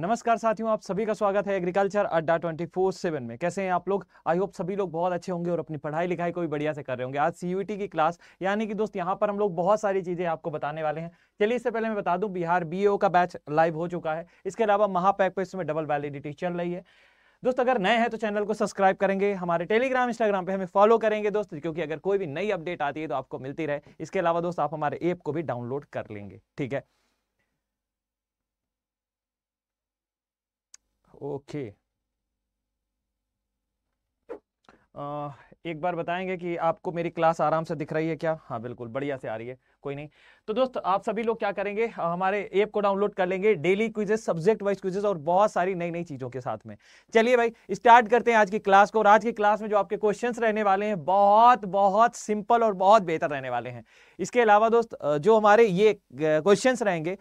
नमस्कार साथियों आप सभी का स्वागत है एग्रीकल्चर अड्डा ट्वेंटी फोर सेवन में कैसे हैं आप लोग आई होप सभी लोग बहुत अच्छे होंगे और अपनी पढ़ाई लिखाई को भी बढ़िया से कर रहे होंगे आज सीयूटी की क्लास यानी कि दोस्त यहाँ पर हम लोग बहुत सारी चीज़ें आपको बताने वाले हैं चलिए इससे पहले मैं बता दूं बिहार बीओ का बैच लाइव हो चुका है इसके अलावा महापैक पर इसमें डबल वैलिडिटी चल रही है दोस्त अगर नए हैं तो चैनल को सब्सक्राइब करेंगे हमारे टेलीग्राम इंस्टाग्राम पे हमें फॉलो करेंगे दोस्त क्योंकि अगर कोई भी नई अपडेट आती है तो आपको मिलती रहे इसके अलावा दोस्त आप हमारे ऐप को भी डाउनलोड कर लेंगे ठीक है ओके आ, एक बार बताएंगे कि आपको मेरी क्लास आराम से दिख रही है क्या हाँ बिल्कुल बढ़िया से आ रही है कोई नहीं तो दोस्त आप सभी लोग क्या करेंगे हमारे ऐप को डाउनलोड कर लेंगे daily quizzes subject wise quizzes और बहुत सारी नई नई चीज़ों के साथ में चलिए भाई स्टार्ट करते हैं आज की क्लास को और आज की क्लास में जो आपके क्वेश्चन रहने वाले हैं बहुत बहुत सिंपल और बहुत बेहतर रहने वाले हैं इसके अलावा दोस्त जो हमारे ये क्वेश्चन रहेंगे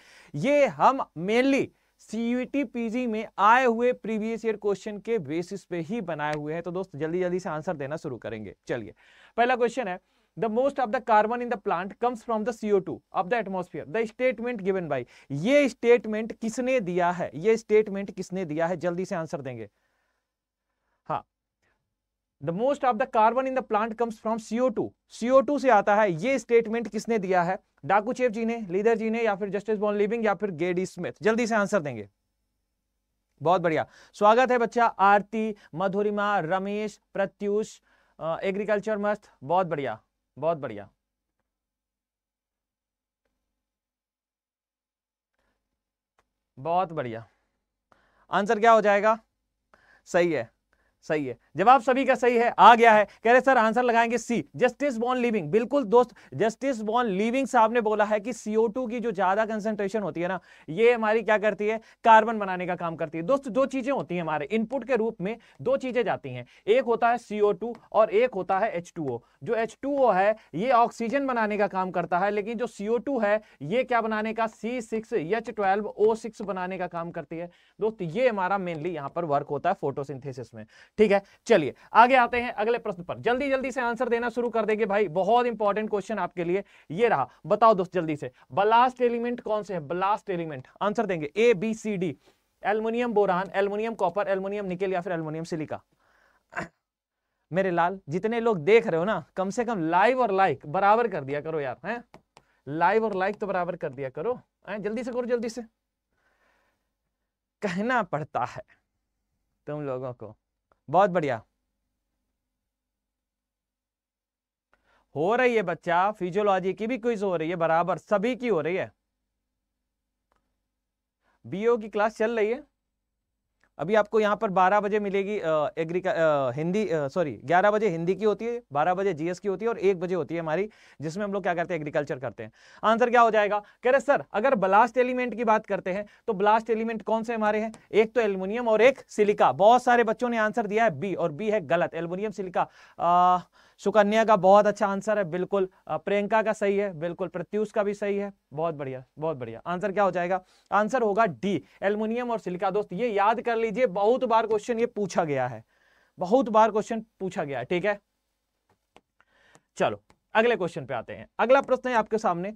ये हम मेनली सीयूटी पीजी में आए हुए प्रीवियस ईयर क्वेश्चन के बेसिस पे ही बनाए हुए हैं तो दोस्त जल्दी जल्दी से आंसर देना शुरू करेंगे चलिए पहला क्वेश्चन है the most of the carbon in the plant comes from the CO two of the atmosphere the statement given by ये स्टेटमेंट किसने दिया है ये स्टेटमेंट किसने दिया है जल्दी से आंसर देंगे The most of the carbon in the plant comes from CO2. हाँ, CO2 से आता है ये स्टेटमेंट किसने दिया है डाकूचेव जी ने लीडर जी ने या फिर जस्टिस बॉन लिविंग या फिर गेडी स्मिथ जल्दी से आंसर देंगे बहुत बढ़िया स्वागत है बच्चा आरती मधुरिमा रमेश प्रत्युष एग्रीकल्चर मस्त बहुत बढ़िया बहुत बढ़िया बहुत बढ़िया आंसर क्या हो जाएगा सही है सही है जवाब सभी का सही है आ गया है कह रहे सर आंसर लगाएंगे सी जस्टिस बॉन लिविंग बिल्कुल दोस्त जस्टिस बॉन लिविंग साहब ने बोला है कि CO2 की जो ज्यादा कंसेंट्रेशन होती है ना ये हमारी क्या करती है कार्बन बनाने का काम करती है दोस्त दो चीजें होती हैं हमारे इनपुट के रूप में दो चीजें जाती हैं एक होता है CO2 और एक होता है H2O जो H2O है ये ऑक्सीजन बनाने का काम करता है लेकिन जो CO2 है ये क्या बनाने का C6H12O6 बनाने का काम करती है दोस्त ये हमारा मेनली यहाँ पर वर्क होता है फोटोसिंथेसिस में ठीक है चलिए आगे आते हैं अगले प्रश्न पर जल्दी जल्दी से आंसर देना शुरू कर देंगे भाई बहुत इंपॉर्टेंट क्वेश्चन आपके लिए ये रहा बताओ दोस्त जल्दी से ब्लास्ट एलिमेंट कौन से है ब्लास्ट एलिमेंट आंसर देंगे A B C D aluminium boron aluminium copper aluminium nickel या फिर एल्यूमिनियम सिलिका मेरे लाल जितने लोग देख रहे हो ना कम से कम लाइव और लाइक बराबर कर दिया करो यार हैं लाइव और लाइक तो बराबर कर दिया करो हैं जल्दी से करो जल्दी से कहना पड़ता है तुम लोगों को बहुत बढ़िया हो रही है बच्चा फिजियोलॉजी की भी क्विज हो रही है बराबर सभी की हो रही है बीओ की क्लास चल रही है अभी आपको यहाँ पर 12 बजे मिलेगी एग्री हिंदी सॉरी 11 बजे हिंदी की होती है 12 बजे जीएस की होती है और एक बजे होती है हमारी जिसमें हम लोग क्या करते हैं एग्रीकल्चर करते हैं आंसर क्या हो जाएगा कह रहे सर अगर ब्लास्ट एलिमेंट की बात करते हैं तो ब्लास्ट एलिमेंट कौन से हमारे हैं एक तो एल्यूमिनियम और एक सिलिका बहुत सारे बच्चों ने आंसर दिया है बी और बी है गलत एल्यूमिनियम सिलिका सुकन्या का बहुत अच्छा आंसर है बिल्कुल प्रियंका का सही है बिल्कुल प्रत्युष का भी सही है बहुत बढ़िया बहुत बढ़िया आंसर क्या हो जाएगा आंसर होगा डी एल्युमिनियम और सिलिका दोस्त ये याद कर लीजिए बहुत बार क्वेश्चन ये पूछा गया है बहुत बार क्वेश्चन पूछा गया है ठीक है चलो अगले क्वेश्चन पे आते हैं अगला प्रश्न है आपके सामने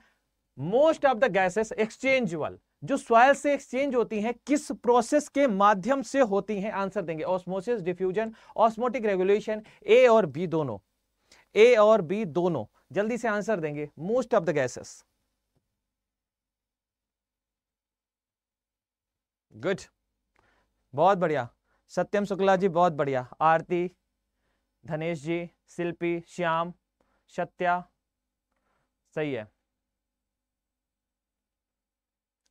most of the gases exchange जो सॉयल से एक्सचेंज होती हैं किस प्रोसेस के माध्यम से होती हैं आंसर देंगे osmosis diffusion osmotic regulation A और बी दोनों ए और बी दोनों जल्दी से आंसर देंगे most of the gases good बहुत बढ़िया सत्यम शुक्ला जी बहुत बढ़िया आरती धनेश जी शिल्पी श्याम सत्या सही है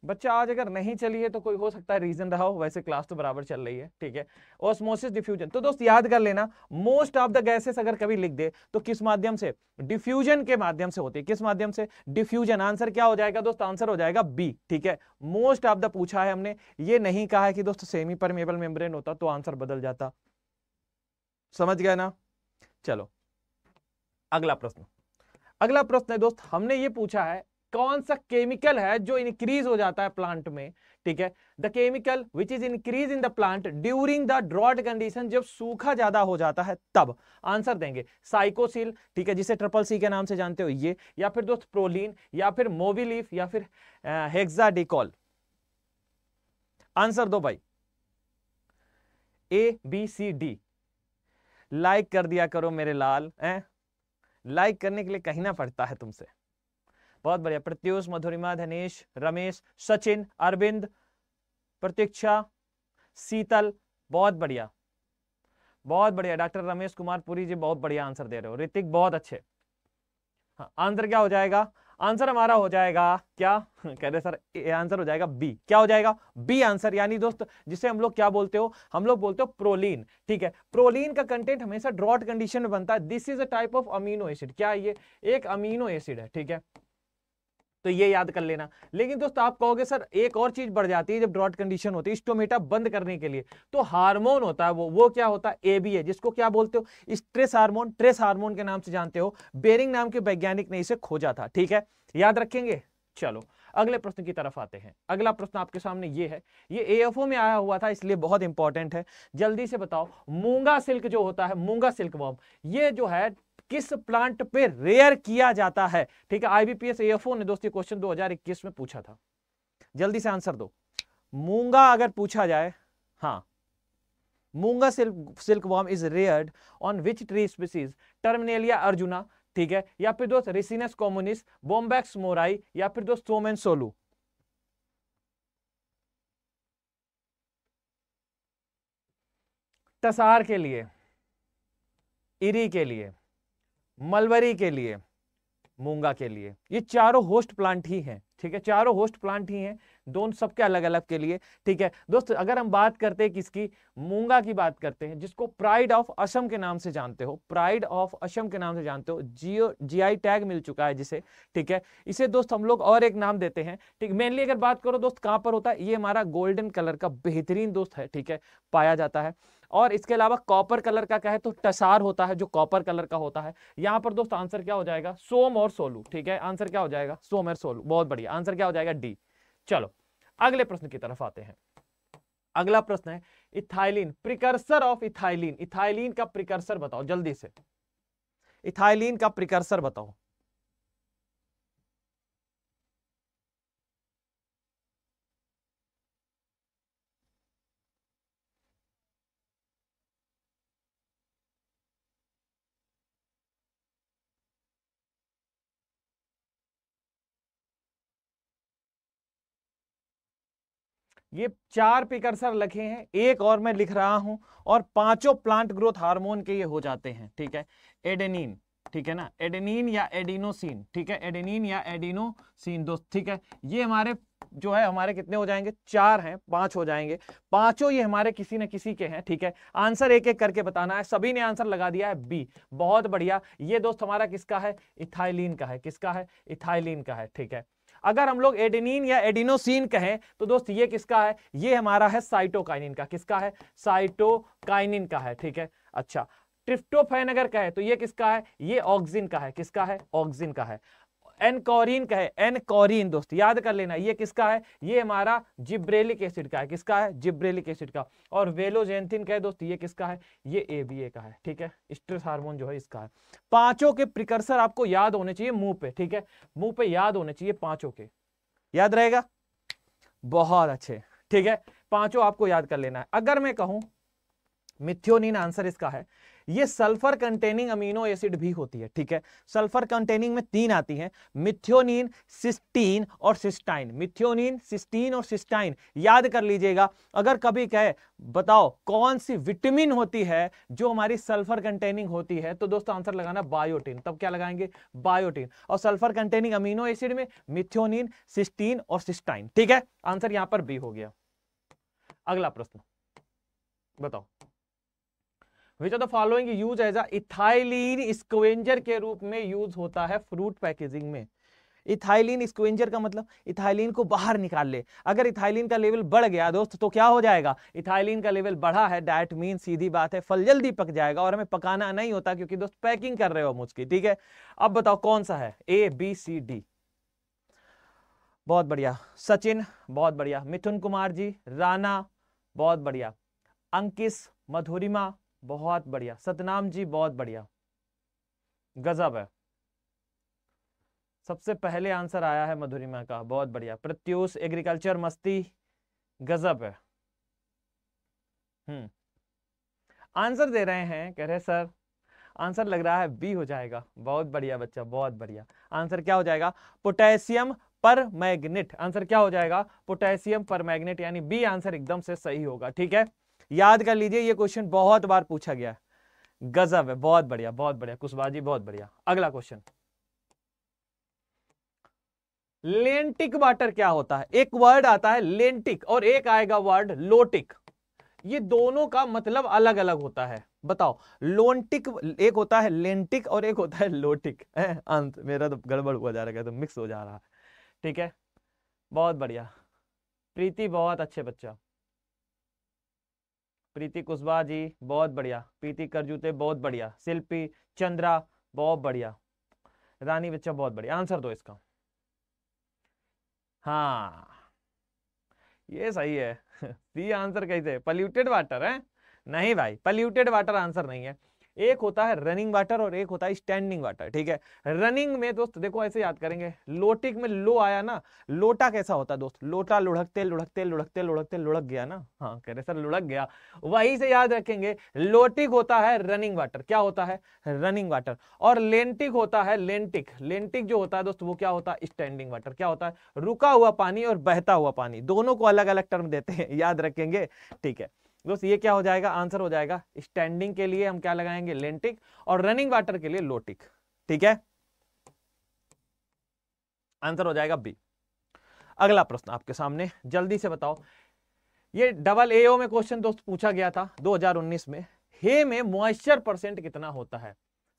बच्चा आज अगर नहीं चली है तो कोई हो सकता है रीजन रहा हो वैसे क्लास तो बराबर चल रही है ठीक है ऑस्मोसिस डिफ्यूजन तो दोस्त याद कर लेना मोस्ट ऑफ द गैसेस अगर कभी लिख दे तो किस माध्यम से डिफ्यूजन के माध्यम से होती है किस माध्यम से डिफ्यूजन आंसर क्या हो जाएगा दोस्त आंसर हो जाएगा बी ठीक है मोस्ट ऑफ द पूछा है हमने ये नहीं कहा है कि दोस्त सेमी परमेबल मेम्ब्रेन होता तो आंसर बदल जाता समझ गया ना चलो अगला प्रश्न अगला प्रश्न है दोस्त हमने ये पूछा है कौन सा केमिकल है जो इंक्रीज हो जाता है प्लांट में ठीक है the chemical which is increase in the plant during the drought condition जब सूखा ज्यादा हो जाता है तब आंसर देंगे साइकोसिल ठीक है जिसे ट्रिपल सी के नाम से जानते हो ये या फिर दोस्त प्रोलीन या फिर मोविलीफ या फिर हेक्साडिकॉल आंसर दो भाई A B C D like कर दिया करो मेरे लाल हैं लाइक करने के लिए कहीं ना पड़ता है तुमसे बहुत बढ़िया प्रत्युष मधुरिमा धनेश रमेश सचिन अरविंद प्रतीक्षा शीतल बहुत बढ़िया बहुत बढ़िया डॉक्टर रमेश कुमार पुरी जी बहुत बढ़िया आंसर दे रहे हो ऋतिक बहुत अच्छे हाँ आंसर क्या हो जाएगा आंसर हमारा हो जाएगा क्या कह रहे सर आंसर हो जाएगा बी क्या हो जाएगा बी आंसर यानी दोस्त जिसे हम लोग क्या बोलते हो हम लोग बोलते हो प्रोलीन ठीक है प्रोलीन का कंटेंट हमेशा ड्रॉट कंडीशन में बनता है this is a type of amino acid क्या ये एक अमीनो एसिड है ठीक है तो ये याद कर लेना लेकिन दोस्तों आप कहोगे सर एक और चीज बढ़ जाती है जब ड्रॉट कंडीशन होती है स्टोमेटा बंद करने के लिए तो हार्मोन होता है वो वो क्या होता है ए बी है जिसको क्या बोलते हो स्ट्रेस हार्मोन ट्रेस हार्मोन के नाम से जानते हो बेरिंग नाम के वैज्ञानिक ने इसे खोजा था ठीक है याद रखेंगे चलो अगले प्रश्न की तरफ आते हैं अगला प्रश्न आपके सामने ये है ये एएफओ में आया हुआ था इसलिए बहुत इंपॉर्टेंट है जल्दी से बताओ मूंगा सिल्क जो होता है मूंगा सिल्क वॉर्म ये जो है किस प्लांट पे रेयर किया जाता है ठीक है आईबीपीएस एफओ ने दोस्तों क्वेश्चन 2021 में पूछा था जल्दी से आंसर दो मूंगा अगर पूछा जाए हाँ muga silk silk worm is rear on which tree species Terminalia arjuna ठीक है या फिर दोस्त रेसिनस कॉम्युनिस बोम्बैक्स मोराई या फिर दोस्त सोमेन सोलू तसार के लिए इरी के लिए मलबरी के लिए मूंगा के लिए ये चारों होस्ट प्लांट ही हैं ठीक है चारों होस्ट प्लांट ही हैं दोनों सबके अलग अलग के लिए ठीक है दोस्त अगर हम बात करते हैं किसकी मूंगा की बात करते हैं जिसको प्राइड ऑफ असम के नाम से जानते हो प्राइड ऑफ असम के नाम से जानते हो जियो जीआई टैग मिल चुका है जिसे ठीक है इसे दोस्त हम लोग और एक नाम देते हैं ठीक मेनली अगर बात करो दोस्त कहाँ पर होता है ये हमारा गोल्डन कलर का बेहतरीन दोस्त है ठीक है पाया जाता है और इसके अलावा कॉपर कलर का क्या है तो टसार होता है जो कॉपर कलर का होता है यहाँ पर दोस्त आंसर क्या हो जाएगा सोम और सोलू ठीक है आंसर क्या हो जाएगा सोम और सोलू बहुत बढ़िया आंसर क्या हो जाएगा डी चलो अगले प्रश्न की तरफ आते हैं अगला प्रश्न है ethylene precursor of ethylene ethylene का प्रिकर्सर बताओ जल्दी से इथाइलिन का प्रिकर्सर बताओ ये चार पिकर्सर लिखे हैं एक और मैं लिख रहा हूं और पांचों प्लांट ग्रोथ हार्मोन के ये हो जाते हैं ठीक है एडेनिन ठीक है ना एडेनिन या एडिनोसिन ठीक है एडेनिन या एडिनोसिन दोस्त ठीक है ये हमारे जो है हमारे कितने हो जाएंगे चार हैं पांच हो जाएंगे पांचों ये हमारे किसी न किसी के हैं ठीक है आंसर एक एक करके बताना है सभी ने आंसर लगा दिया है बी बहुत बढ़िया ये दोस्त हमारा किसका है इथाइलिन का है किसका है इथाइलिन का है ठीक है अगर हम लोग एडिनिन या एडिनोसिन कहें तो दोस्त ये किसका है ये हमारा है साइटोकाइनिन का किसका है साइटोकाइनिन का है ठीक है अच्छा ट्रिप्टोफेन अगर कहे तो ये किसका है ये ऑक्सिन का है किसका है ऑक्सिन का है एनकोरिन का है एनकोरिन दोस्त याद कर लेना ये किसका है ये हमारा जिब्रेलिक एसिड का है किसका है जिब्रेलिक एसिड का और वेलोजेंथिन का है दोस्त ये किसका है ये एबीए का है ठीक है स्ट्रेस हार्मोन जो है इसका है पांचों के प्रिकर्सर आपको याद होने चाहिए मुंह पे ठीक है मुंह पे याद होने चाहिए पांचों के याद रहेगा बहुत अच्छे ठीक है पांचों आपको याद कर लेना है अगर मैं कहूं मिथ्योनिन आंसर इसका है ये सल्फर कंटेनिंग अमीनो एसिड भी होती है ठीक है सल्फर कंटेनिंग में तीन आती हैं मिथ्योनिन सिस्टीन और सिस्टाइन मिथ्योनिन सिस्टीन और सिस्टाइन याद कर लीजिएगा अगर कभी कहे बताओ कौन सी विटामिन होती है जो हमारी सल्फर कंटेनिंग होती है तो दोस्तों आंसर लगाना बायोटिन तब क्या लगाएंगे बायोटिन और सल्फर कंटेनिंग अमीनो एसिड में मिथ्योनिन सिस्टीन और सिस्टाइन ठीक है आंसर यहां पर बी हो गया अगला प्रश्न बताओ which are the following use as ethylene scavenger के रूप में यूज होता है फ्रूट पैकेजिंग में इथाइलिन स्क्वेंजर का मतलब इथाइलिन को बाहर निकाल ले अगर इथाइलिन का लेवल बढ़ गया दोस्त तो क्या हो जाएगा इथाइलिन का लेवल बढ़ा है डैट मीन सीधी बात है फल जल्दी पक जाएगा और हमें पकाना नहीं होता क्योंकि दोस्त पैकिंग कर रहे हो मुझकी ठीक है अब बताओ कौन सा है ए बी सी डी बहुत बढ़िया सचिन बहुत बढ़िया मिथुन कुमार जी राना बहुत बढ़िया अंकिस मधुरिमा बहुत बढ़िया सतनाम जी बहुत बढ़िया गजब है सबसे पहले आंसर आया है मधुरिमा का बहुत बढ़िया प्रत्युष एग्रीकल्चर मस्ती गजब है हम्म। आंसर दे रहे हैं कह रहे सर आंसर लग रहा है बी हो जाएगा बहुत बढ़िया बच्चा बहुत बढ़िया आंसर क्या हो जाएगा पोटेशियम पर मैग्नेट आंसर क्या हो जाएगा पोटेशियम पर मैग्नेट यानी बी आंसर एकदम से सही होगा ठीक है याद कर लीजिए ये क्वेश्चन बहुत बार पूछा गया गजब है बहुत बढ़िया बहुत बढ़िया कुशवाहा जी बहुत बढ़िया अगला क्वेश्चन लेंटिक वाटर क्या होता है एक वर्ड आता है लेंटिक और एक आएगा वर्ड लोटिक ये दोनों का मतलब अलग अलग होता है बताओ लोन्टिक एक होता है लेंटिक और एक होता है लोटिक है अंत मेरा तो गड़बड़ हुआ जा रहा है तो मिक्स हो जा रहा ठीक है बहुत बढ़िया प्रीति बहुत अच्छे बच्चा प्रीति कुशवाहा जी बहुत बढ़िया प्रीति करजूते बहुत बढ़िया शिल्पी चंद्रा बहुत बढ़िया रानी बच्चा बहुत बढ़िया आंसर दो इसका हाँ ये सही है सी आंसर कैसे पल्यूटेड वाटर है नहीं भाई पल्यूटेड वाटर आंसर नहीं है एक होता है रनिंग वाटर और एक होता है स्टैंडिंग वाटर ठीक है रनिंग में दोस्त देखो ऐसे याद करेंगे लोटिक में लो आया ना लोटा कैसा होता है दोस्त लोटा लुढ़कते लुढ़कते लुढ़कते लुढ़कते लुढ़क गया ना हाँ कह रहे सर लुढ़क गया वही से याद रखेंगे लोटिक होता है रनिंग वाटर क्या होता है रनिंग वाटर और लेंटिक होता है लेंटिक लेंटिक जो होता है दोस्त वो क्या होता है स्टैंडिंग वाटर क्या होता है रुका हुआ पानी और बहता हुआ पानी दोनों को अलग अलग टर्म देते हैं याद रखेंगे ठीक है दोस्त ये क्या हो जाएगा आंसर हो जाएगा स्टैंडिंग के लिए हम क्या लगाएंगे लेंटिक और रनिंग वाटर के लिए लोटिक ठीक है आंसर हो जाएगा बी अगला प्रश्न आपके सामने जल्दी से बताओ ये डबल एओ में क्वेश्चन दोस्त पूछा गया था 2019 में हे में मॉइस्चर परसेंट कितना होता है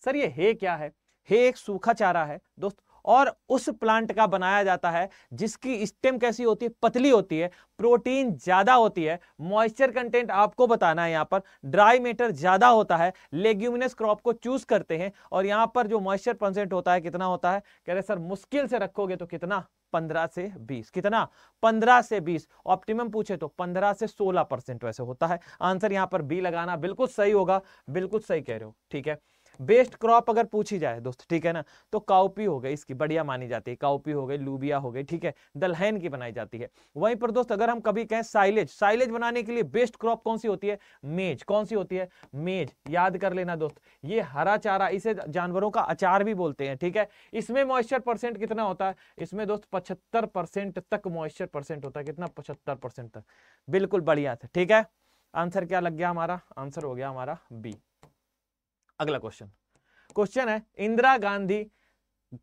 सर ये हे क्या है हे एक सूखा चारा है दोस्त और उस प्लांट का बनाया जाता है जिसकी स्टेम कैसी होती है पतली होती है प्रोटीन ज़्यादा होती है मॉइस्चर कंटेंट आपको बताना है यहाँ पर ड्राई मेटर ज़्यादा होता है लेग्यूमिनस क्रॉप को चूज़ करते हैं और यहाँ पर जो मॉइस्चर कंसेंट होता है कितना होता है कह रहे सर मुश्किल से रखोगे तो कितना पंद्रह से बीस कितना पंद्रह से बीस ऑप्टिमम पूछे तो पंद्रह से सोलह परसेंट वैसे होता है आंसर यहां पर बी लगाना बिल्कुल सही होगा बिल्कुल सही कह रहे हो ठीक है बेस्ट क्रॉप अगर पूछी जाए दोस्त ठीक है ना तो काउपी हो गई इसकी बढ़िया मानी जाती है काउपी हो गई लूबिया हो गई ठीक है दलहन की बनाई जाती है वहीं पर दोस्त अगर हम कभी कहें साइलेज साइलेज बनाने के लिए बेस्ट क्रॉप कौन सी होती है मेज कौन सी होती है मेज याद कर लेना दोस्त ये हरा चारा इसे जानवरों का अचार भी बोलते हैं ठीक है इसमें मॉइस्चर परसेंट कितना होता है इसमें दोस्त पचहत्तर परसेंट तक मॉइस्चर परसेंट होता है कितना पचहत्तर परसेंट तक बिल्कुल बढ़िया था ठीक है आंसर क्या लग गया हमारा आंसर हो गया हमारा बी अगला क्वेश्चन क्वेश्चन है इंदिरा गांधी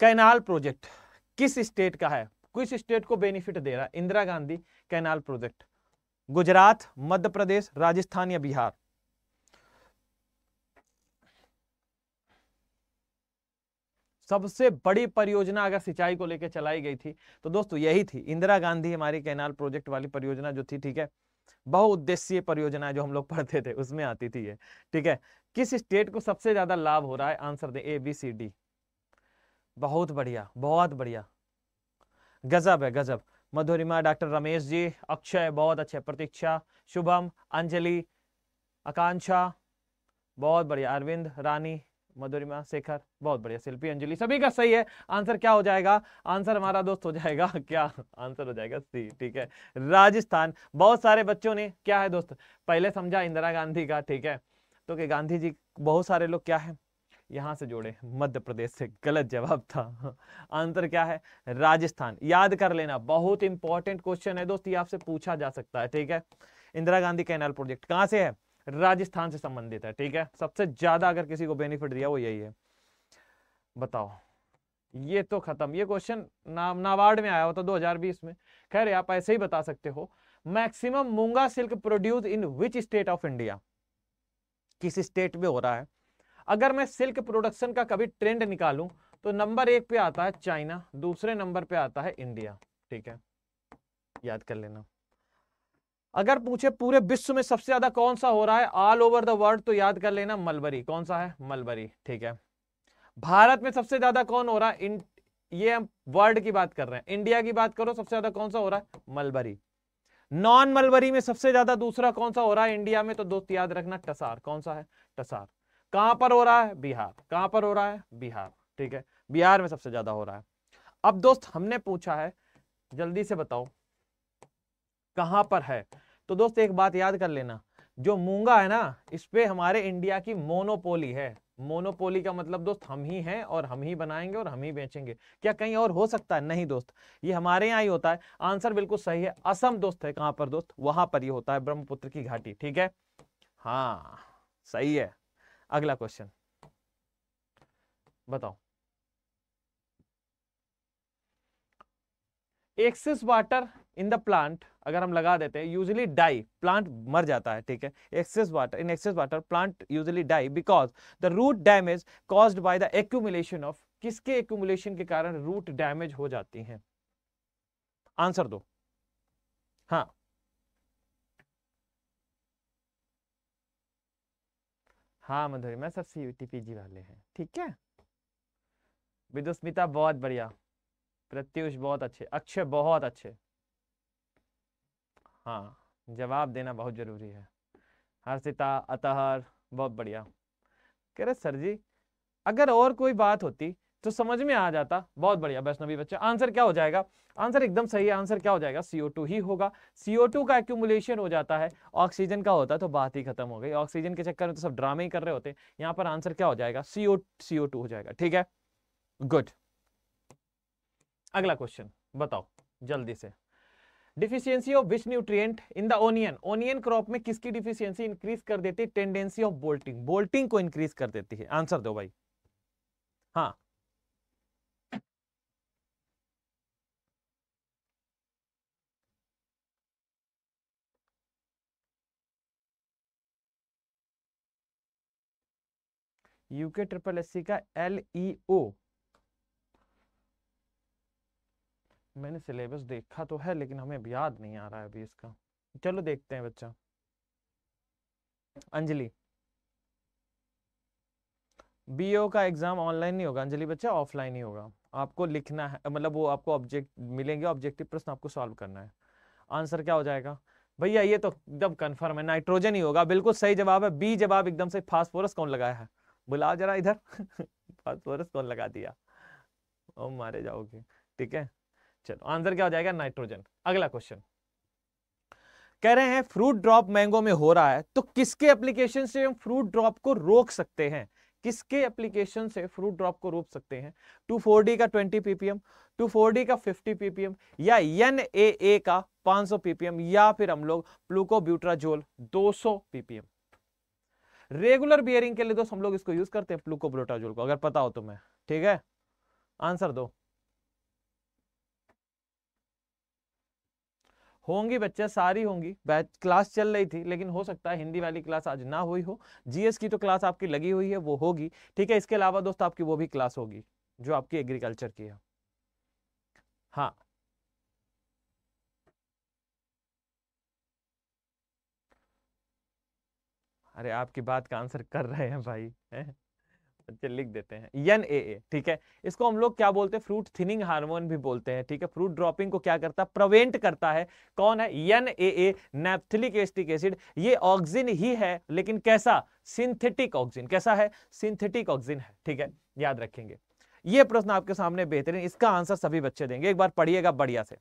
कैनाल प्रोजेक्ट किस स्टेट का है किस स्टेट को बेनिफिट दे रहा है इंदिरा गांधी कैनाल प्रोजेक्ट गुजरात मध्य प्रदेश राजस्थान या बिहार सबसे बड़ी परियोजना अगर सिंचाई को लेकर चलाई गई थी तो दोस्तों यही थी इंदिरा गांधी हमारी कैनाल प्रोजेक्ट वाली परियोजना जो थी ठीक है बहुउद्देश्य परियोजना जो हम लोग पढ़ते थे उसमें आती थी ये ठीक है किस स्टेट को सबसे ज्यादा लाभ हो रहा है आंसर दे ए बी सी डी बहुत बढ़िया बहुत बढ़िया गजब है गजब मधुरिमा डॉक्टर रमेश जी अक्षय बहुत अच्छे प्रतीक्षा शुभम अंजलि आकांक्षा बहुत बढ़िया अरविंद रानी मधुरिमा शेखर बहुत बढ़िया शिल्पी अंजलि सभी का सही है आंसर क्या हो जाएगा आंसर हमारा दोस्त हो जाएगा क्या आंसर हो जाएगा सी ठीक है राजस्थान बहुत सारे बच्चों ने क्या है दोस्त पहले समझा इंदिरा गांधी का ठीक है तो कि गांधी जी बहुत सारे लोग क्या है यहां से जोड़े मध्य प्रदेश से गलत जवाब था आंसर क्या है राजस्थान याद कर लेना बहुत इंपॉर्टेंट क्वेश्चन है दोस्त ये आपसे पूछा जा सकता है ठीक है इंदिरा गांधी कैनाल प्रोजेक्ट कहाँ से है राजस्थान से संबंधित है ठीक है सबसे ज्यादा अगर किसी को बेनिफिट दिया वो यही है बताओ ये तो खत्म ये क्वेश्चन नाबार्ड में आया होता 2020 में खैर आप ऐसे ही बता सकते हो maximum muga silk produce in which state of India किस स्टेट में हो रहा है अगर मैं सिल्क प्रोडक्शन का कभी ट्रेंड निकालूं तो नंबर एक पे आता है चाइना दूसरे नंबर पे आता है इंडिया ठीक है याद कर लेना अगर पूछे पूरे विश्व में सबसे ज्यादा कौन सा हो रहा है ऑल ओवर द वर्ल्ड तो याद कर लेना मलबरी कौन सा है मलबरी ठीक है भारत में सबसे ज्यादा कौन हो रहा है इन ये हम वर्ल्ड की बात कर रहे हैं इंडिया की बात करो सबसे ज्यादा कौन सा हो रहा है मलबरी नॉन मलबरी में सबसे ज्यादा दूसरा कौन सा हो रहा है इंडिया में तो दोस्त याद रखना टसार कौन सा है टसार कहां पर हो रहा है बिहार कहां पर हो रहा है बिहार ठीक है बिहार में सबसे ज्यादा हो रहा है अब दोस्त हमने पूछा है जल्दी से बताओ कहाँ पर है तो दोस्त एक बात याद कर लेना जो मूंगा है ना इस पर हमारे इंडिया की मोनोपोली है मोनोपोली का मतलब दोस्त हम ही हैं और हम ही बनाएंगे और हम ही बेचेंगे क्या कहीं और हो सकता है नहीं दोस्त ये हमारे यहाँ ही होता है आंसर बिल्कुल सही है असम दोस्त है कहाँ पर दोस्त वहां पर ही होता है ब्रह्मपुत्र की घाटी ठीक है हाँ सही है अगला क्वेश्चन बताओ excess water in the plant अगर हम लगा देते हैं यूजली डाई प्लांट मर जाता है ठीक है excess water in excess water plant usually die because the root damage cause by the accumulation of किसके एक्यूमुलेशन के कारण रूट डैमेज हो जाती हैं आंसर दो हाँ हाँ मधुरी मैं सर सी टीपीजी वाले हैं ठीक है विदुस्मिता बहुत बढ़िया प्रत्युष बहुत अच्छे अक्षय बहुत अच्छे हाँ जवाब देना बहुत ज़रूरी है हर्षिता अतहर बहुत बढ़िया कह रहे सर जी अगर और कोई बात होती तो समझ में आ जाता बहुत बढ़िया वैष्णवी बच्चे आंसर क्या हो जाएगा आंसर एकदम सही है आंसर क्या हो जाएगा CO2 ही होगा CO2 का एक्यूमुलेशन हो जाता है ऑक्सीजन का होता है तो बात ही खत्म हो गई ऑक्सीजन के चक्कर में तो सब ड्रामे ही कर रहे होते हैं यहाँ पर आंसर क्या हो जाएगा सीओ सीओ हो जाएगा ठीक है गुड अगला क्वेश्चन बताओ जल्दी से deficiency of which nutrient in the onion onion crop में किसकी डिफिशियंसी इंक्रीज कर देती है टेंडेंसी ऑफ बोल्टिंग बोल्टिंग को इंक्रीज कर देती है आंसर दो भाई हाँ यूके ट्रिपल एस सी का एलईओ मैंने सिलेबस देखा तो है लेकिन हमें याद नहीं आ रहा है अभी इसका चलो देखते हैं बच्चा अंजलि बीओ का एग्जाम ऑनलाइन नहीं होगा अंजलि बच्चा ऑफलाइन ही होगा आपको लिखना है मतलब वो आपको ऑब्जेक्ट मिलेंगे ऑब्जेक्टिव प्रश्न आपको सॉल्व करना है आंसर क्या हो जाएगा भैया ये तो एकदम कंफर्म है नाइट्रोजन ही होगा बिल्कुल सही जवाब है बी जवाब एकदम से फास्फोरस कौन लगाया है बुलाओ जरा इधर फास्फोरस कौन लगा दिया ओ मारे जाओगे ठीक है चलो आंसर क्या हो जाएगा नाइट्रोजन अगला क्वेश्चन कह रहे हैं फ्रूट ड्रॉप मैंगो में हो रहा है तो किसके एप्लीकेशन से हम फ्रूट ड्रॉप को रोक सकते हैं किसके एप्लीकेशन से फ्रूट ड्रॉप को रोक सकते हैं टू फोर डी का twenty PPM two four D का फिफ्टी पीपीएम या एन ए ए का पांच सौ पीपीएम या फिर हम लोग प्लूकोब्यूट्राजोल दो सौ पीपीएम रेगुलर बियरिंग के लिए दोस्त हम लोग इसको यूज करते हैं प्लूकोब्यूट्राजोल को अगर पता हो तुम्हें तो ठीक है आंसर दो होंगी बच्चे सारी होंगी बैच क्लास चल रही थी लेकिन हो सकता है हिंदी वाली क्लास आज ना हुई हो जीएस की तो क्लास आपकी लगी हुई है वो होगी ठीक है इसके अलावा दोस्त आपकी वो भी क्लास होगी जो आपकी एग्रीकल्चर की है हाँ अरे आपकी बात का आंसर कर रहे हैं भाई है? बच्चे लिख देते हैं यन ए ए ठीक है इसको हम लोग क्या बोलते हैं फ्रूट थिनिंग हार्मोन भी बोलते हैं ठीक है फ्रूट ड्रॉपिंग को क्या करता है प्रवेंट करता है कौन है N A A naphthylic acetic acid ये ऑक्सिन ही है लेकिन कैसा सिंथेटिक ऑक्सिन कैसा है सिंथेटिक ऑक्सिन है ठीक है याद रखेंगे ये प्रश्न आपके सामने बेहतरीन इसका आंसर सभी बच्चे देंगे एक बार पढ़िएगा बढ़िया से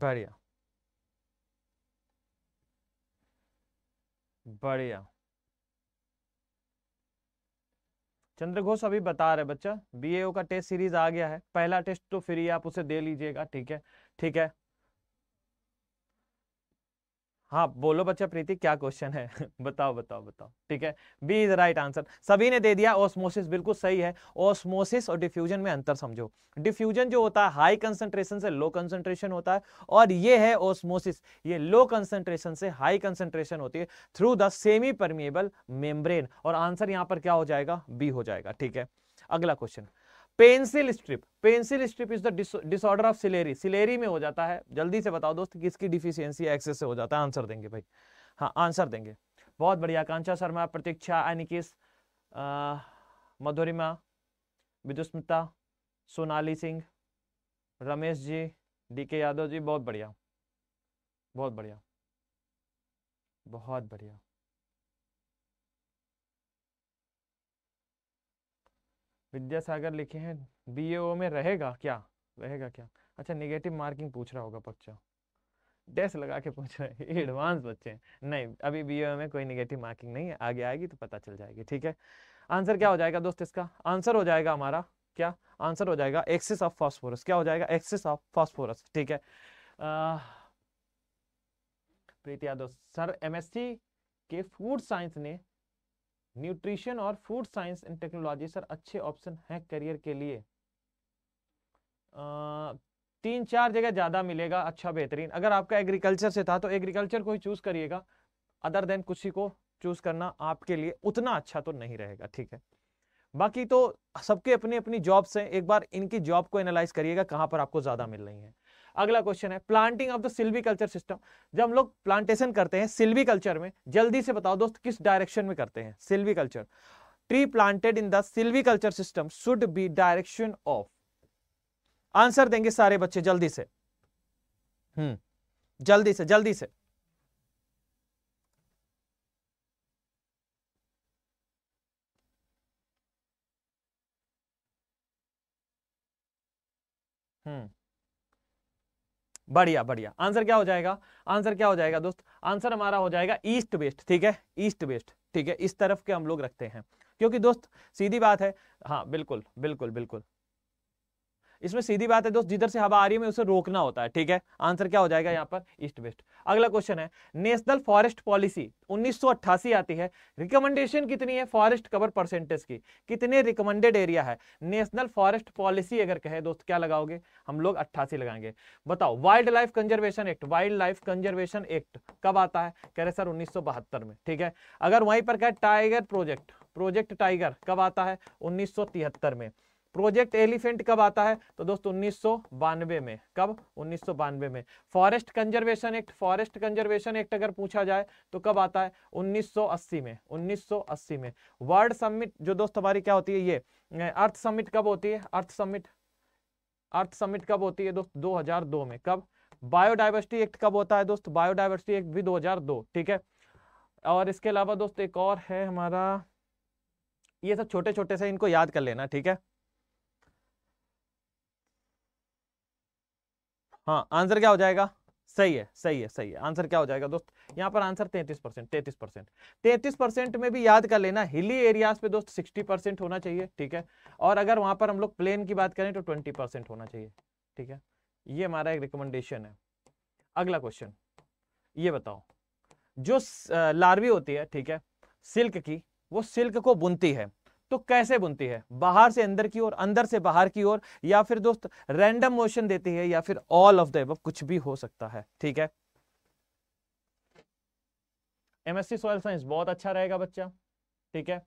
बढ़िया बढ़िया चंद्र घोष अभी बता रहे बच्चा बीएओ का टेस्ट सीरीज आ गया है पहला टेस्ट तो फ्री आप उसे दे लीजिएगा ठीक है ठीक है हाँ बोलो बच्चा प्रीति क्या क्वेश्चन है बताओ बताओ बताओ ठीक है बी इज राइट आंसर सभी ने दे दिया ऑस्मोसिस बिल्कुल सही है ओस्मोसिस और डिफ्यूजन में अंतर समझो डिफ्यूजन जो होता है हाई कंसंट्रेशन से लो कंसंट्रेशन होता है और ये है ओस्मोसिस ये लो कंसंट्रेशन से हाई कंसंट्रेशन होती है through the semipermeable membrane और आंसर यहाँ पर क्या हो जाएगा बी हो जाएगा ठीक है अगला question pencil strip pencil strip is the disorder of celery celery में हो जाता है जल्दी से बताओ दोस्त किसकी डिफिशियंसी एक्सेस से हो जाता है आंसर देंगे भाई हाँ आंसर देंगे बहुत बढ़िया कांचा शर्मा प्रतीक्षा अनिकेश मधुरिमा विदुस्मिता सोनाली सिंह रमेश जी डी के यादव जी बहुत बढ़िया बहुत बढ़िया बहुत बढ़िया विद्यासागर लिखे हैं बी में रहेगा क्या रहेगा क्या अच्छा निगेटिव मार्किंग पूछ रहा होगा बच्चा डेस लगा के पूछ रहे हैं एडवांस बच्चे हैं नहीं अभी बी में कोई निगेटिव मार्किंग नहीं है आगे आएगी तो पता चल जाएगी ठीक है आंसर क्या हो जाएगा दोस्त इसका आंसर हो जाएगा हमारा क्या आंसर हो जाएगा एक्सिस ऑफ फॉस्फोरस क्या हो जाएगा एक्सिस ऑफ फॉस्फोरस ठीक है प्रीति यादव सर एमएससी के फूड साइंस ने न्यूट्रिशन और food science and technology sir अच्छे ऑप्शन हैं करियर के लिए तीन चार जगह ज़्यादा मिलेगा अच्छा बेहतरीन अगर आपका एग्रीकल्चर से था तो एग्रीकल्चर को ही चूज़ करिएगा अदर देन कुछ को चूज़ करना आपके लिए उतना अच्छा तो नहीं रहेगा ठीक है बाकी तो सबके अपनी अपनी जॉब्स हैं एक बार इनकी जॉब को एनालाइज करिएगा कहाँ पर आपको ज़्यादा मिल रही है अगला क्वेश्चन है planting of the silviculture system जब हम लोग प्लांटेशन करते हैं सिल्वी कल्चर में जल्दी से बताओ दोस्त किस डायरेक्शन में करते हैं silviculture tree planted in the silviculture system should be direction of answer देंगे सारे बच्चे जल्दी से हम्म जल्दी से जल्दी से बढ़िया बढ़िया आंसर क्या हो जाएगा आंसर क्या हो जाएगा दोस्त आंसर हमारा हो जाएगा ईस्ट वेस्ट ठीक है ईस्ट वेस्ट ठीक है इस तरफ के हम लोग रखते हैं क्योंकि दोस्त सीधी बात है हाँ बिल्कुल बिल्कुल बिल्कुल इसमें सीधी बात है दोस्त जिधर से हवा आ रही है उसे रोकना होता है ठीक है आंसर क्या हो जाएगा यहाँ पर ईस्ट वेस्ट अगला क्वेश्चन है नेशनल फॉरेस्ट पॉलिसी 1988 आती है रिकमेंडेशन कितनी है फॉरेस्ट कवर परसेंटेज की कितने रिकमेंडेड एरिया है नेशनल फॉरेस्ट पॉलिसी अगर कहे दोस्त क्या लगाओगे हम लोग अट्ठासी लगाएंगे बताओ wildlife conservation act wildlife conservation act कब आता है कह रहे सर उन्नीस में ठीक है अगर वहीं पर कहे टाइगर प्रोजेक्ट प्रोजेक्ट टाइगर कब आता है उन्नीस में प्रोजेक्ट एलिफेंट कब आता है तो दोस्तों उन्नीस में कब उन्नीस में forest conservation act forest conservation act अगर पूछा जाए तो कब आता है 1980 में 1980 में वर्ल्ड समिट जो दोस्त हमारी क्या होती है ये अर्थ समिट कब होती है अर्थ समिट अर्थ समिट कब होती है दोस्त 2002 में कब बायोडाइवर्सिटी एक्ट कब होता है दोस्त बायोडाइवर्सिटी एक्ट भी दो ठीक है और इसके अलावा दोस्त एक और है हमारा ये सब छोटे छोटे से इनको याद कर लेना ठीक है हाँ आंसर क्या हो जाएगा सही है सही है सही है आंसर क्या हो जाएगा दोस्त यहाँ पर आंसर तैतीस परसेंट तैतीस परसेंट तैतीस परसेंट में भी याद कर लेना हिली एरियाज पे दोस्त सिक्सटी परसेंट होना चाहिए ठीक है और अगर वहां पर हम लोग प्लेन की बात करें तो ट्वेंटी परसेंट होना चाहिए ठीक है ये हमारा एक रिकमेंडेशन है अगला क्वेश्चन ये बताओ जो लार्वी होती है ठीक है सिल्क की वो सिल्क को बुनती है तो कैसे बुनती है बाहर से अंदर की ओर अंदर से बाहर की ओर या फिर दोस्त रैंडम मोशन देती है या फिर ऑल ऑफ द कुछ भी हो सकता है ठीक है एमएससी सोयल साइंस बहुत अच्छा रहेगा बच्चा ठीक है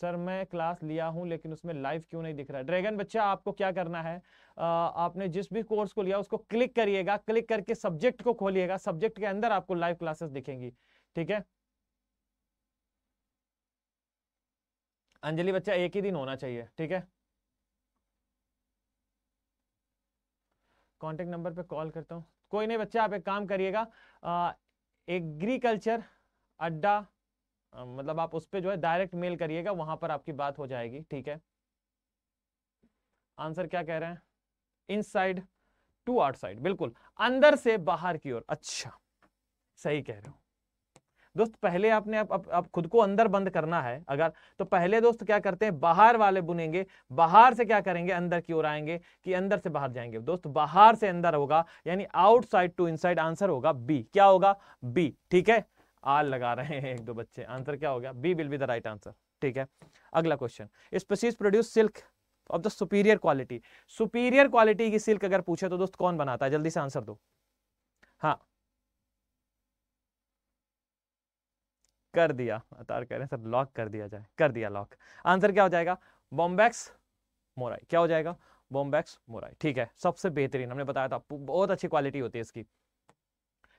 सर मैं क्लास लिया हूं लेकिन उसमें लाइव क्यों नहीं दिख रहा ड्रैगन बच्चा आपको क्या करना है आ, आपने जिस भी कोर्स को लिया उसको क्लिक करिएगा क्लिक करके सब्जेक्ट को खोलिएगा सब्जेक्ट के अंदर आपको लाइव क्लासेस दिखेंगी ठीक है अंजलि बच्चा एक ही दिन होना चाहिए ठीक है कॉन्टेक्ट नंबर पे कॉल करता हूँ कोई नहीं बच्चा आप एक काम करिएगा एग्रीकल्चर अड्डा मतलब आप उस पर जो है डायरेक्ट मेल करिएगा वहां पर आपकी बात हो जाएगी ठीक है आंसर क्या कह रहे हैं inside to outside बिल्कुल अंदर से बाहर की ओर अच्छा सही कह रहे हो दोस्त पहले आपने आप, आप, आप खुद को अंदर बंद करना है अगर तो पहले दोस्त क्या करते हैं बाहर वाले बुनेंगे बाहर से क्या करेंगे अंदर की ओर आएंगे कि अंदर से बाहर जाएंगे दोस्त बाहर से अंदर होगा यानी आउटसाइड टू इनसाइड आंसर होगा बी क्या होगा बी ठीक है आल लगा रहे हैं एक दो बच्चे आंसर क्या हो गया B will be the right answer ठीक है अगला question species produce silk of the superior quality superior quality की सिल्क अगर पूछे तो दोस्त कौन बनाता है जल्दी से आंसर दो हाँ कर दिया अतार कह रहे हैं सर लॉक कर दिया जाए कर दिया लॉक आंसर क्या हो जाएगा बॉम्बैक्स मोराई क्या हो जाएगा बॉम्बैक्स मोराई ठीक है सबसे बेहतरीन हमने बताया था बहुत अच्छी क्वालिटी होती है इसकी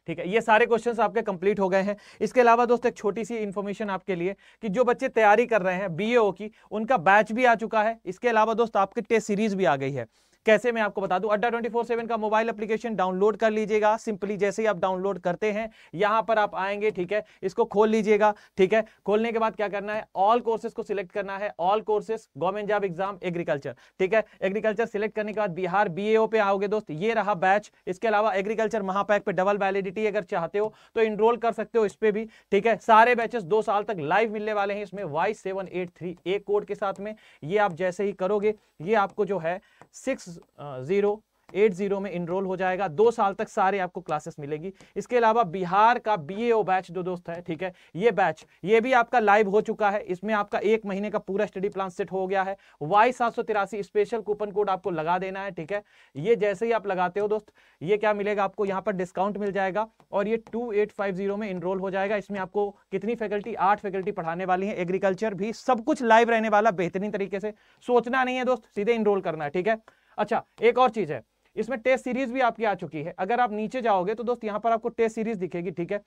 ठीक है ये सारे क्वेश्चन आपके कंप्लीट हो गए हैं इसके अलावा दोस्तों एक छोटी सी इन्फॉर्मेशन आपके लिए कि जो बच्चे तैयारी कर रहे हैं बीएओ की उनका बैच भी आ चुका है इसके अलावा दोस्त आपके टेस्ट सीरीज भी आ गई है कैसे मैं आपको बता दूं अड्डा ट्वेंटी फोर सेवन का मोबाइल एप्लीकेशन डाउनलोड कर लीजिएगा सिंपली जैसे ही आप डाउनलोड करते हैं यहां पर आप आएंगे ठीक है इसको खोल लीजिएगा ठीक है खोलने के बाद क्या करना है ऑल कोर्सेज को सिलेक्ट करना है all courses government job exam agriculture ठीक है एग्रीकल्चर सिलेक्ट करने के बाद बिहार बी पे आओगे दोस्त ये रहा बैच इसके अलावा एग्रीकल्चर महापैक पे डबल वैलिडिटी अगर चाहते हो तो इनरोल कर सकते हो इस पर भी ठीक है सारे बैचेस दो साल तक लाइव मिलने वाले हैं इसमें वाई कोड के साथ में ये आप जैसे ही करोगे ये आपको जो है सिक्स जीरो एट जीरो में इनरोल हो जाएगा दो साल तक सारे आपको क्लासेस मिलेगी इसके अलावा बिहार का बी ओ बैच जो दोस्त है ठीक है ये बैच ये भी आपका लाइव हो चुका है इसमें आपका एक महीने का पूरा स्टडी प्लान सेट हो गया है वाई सात सौ तिरासी स्पेशल कूपन कोड आपको लगा देना है ठीक है ये जैसे ही आप लगाते हो दोस्त ये क्या मिलेगा आपको यहाँ पर डिस्काउंट मिल जाएगा और ये टू एट फाइव जीरो में इनरोल हो जाएगा इसमें आपको कितनी फैकल्टी आठ फैकल्टी पढ़ाने वाली है एग्रीकल्चर भी सब कुछ लाइव रहने वाला बेहतरीन तरीके से सोचना नहीं है दोस्त सीधे इनरोल करना है ठीक है अच्छा एक और चीज है इसमें टेस्ट सीरीज भी आपकी आ चुकी है अगर आप नीचे जाओगे तो दोस्त यहाँ पर आपको टेस्ट सीरीज दिखेगी ठीक है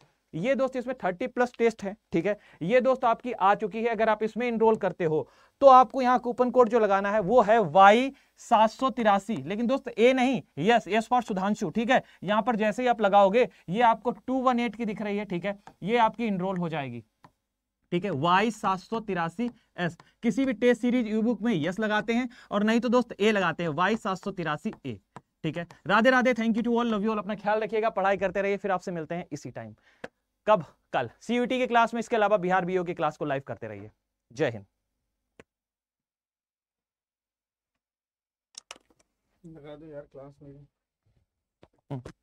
ये दोस्त इसमें 30 प्लस टेस्ट है ठीक है ये दोस्त आपकी आ चुकी है अगर आप इसमें इनरोल करते हो तो आपको यहाँ कूपन कोड जो लगाना है वो है वाई सात लेकिन दोस्त ए नहीं यस एस फॉर सुधांशु ठीक है यहाँ पर जैसे ही आप लगाओगे ये आपको टू की दिख रही है ठीक है ये आपकी इनरोल हो जाएगी ठीक है वाई सात सौ तिरासी एस किसी भी टेस्ट सीरीज यू बुक में यस लगाते हैं और नहीं तो दोस्त ए लगाते हैं वाई सात सौ तिरासी ए ठीक है Radhe Radhe thank you to all love you all अपना ख्याल रखिएगा पढ़ाई करते रहिए फिर आपसे मिलते हैं इसी टाइम कब कल सीयूटी के क्लास में इसके अलावा बिहार बीओ के क्लास को लाइव करते रहिए जय हिंद लगा दो यार क्लास में